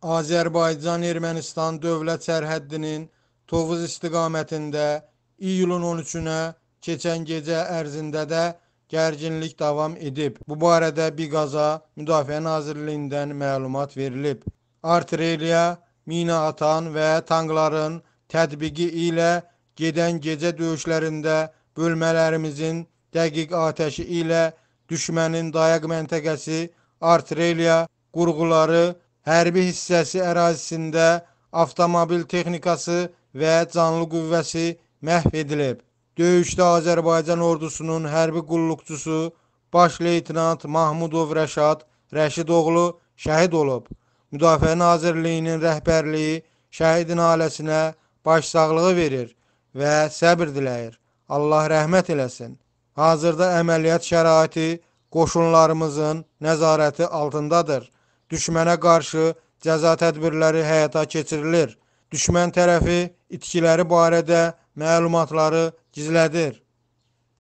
Azərbaycan-Ermənistan dövlət sərhəddinin Tovuz istiqamətində iyulun 13-nə keçən gecə ərzində də gərginlik davam edib. Bu barədə Biqaza Müdafiə Nazirliyindən məlumat verilib. Artilleriya, mina atan və tankların tətbiqi ilə gedən gecə döyüşlərində bölmələrimizin dəqiq atəşi ilə düşmənin dayaq məntəqəsi, artilleriya qurğuları hərbi hissəsi ərazisində avtomobil texnikası və canlı qüvvəsi məhv edilib. Döyüşdə Azərbaycan ordusunun hərbi qulluqçusu baş leytenant Mahmudov Rəşad Rəşidoğlu şəhid olub. Müdafiə Nazirliyinin rəhbərliyi şəhidin ailəsinə başsağlığı verir və səbir diləyir. Allah rəhmət eləsin. Hazırda əməliyyat şəraiti qoşunlarımızın nəzarəti altındadır düşmənə qarşı cəza tədbirləri həyata keçirilir. Düşmən tərəfi itkiləri barədə məlumatları gizlədir.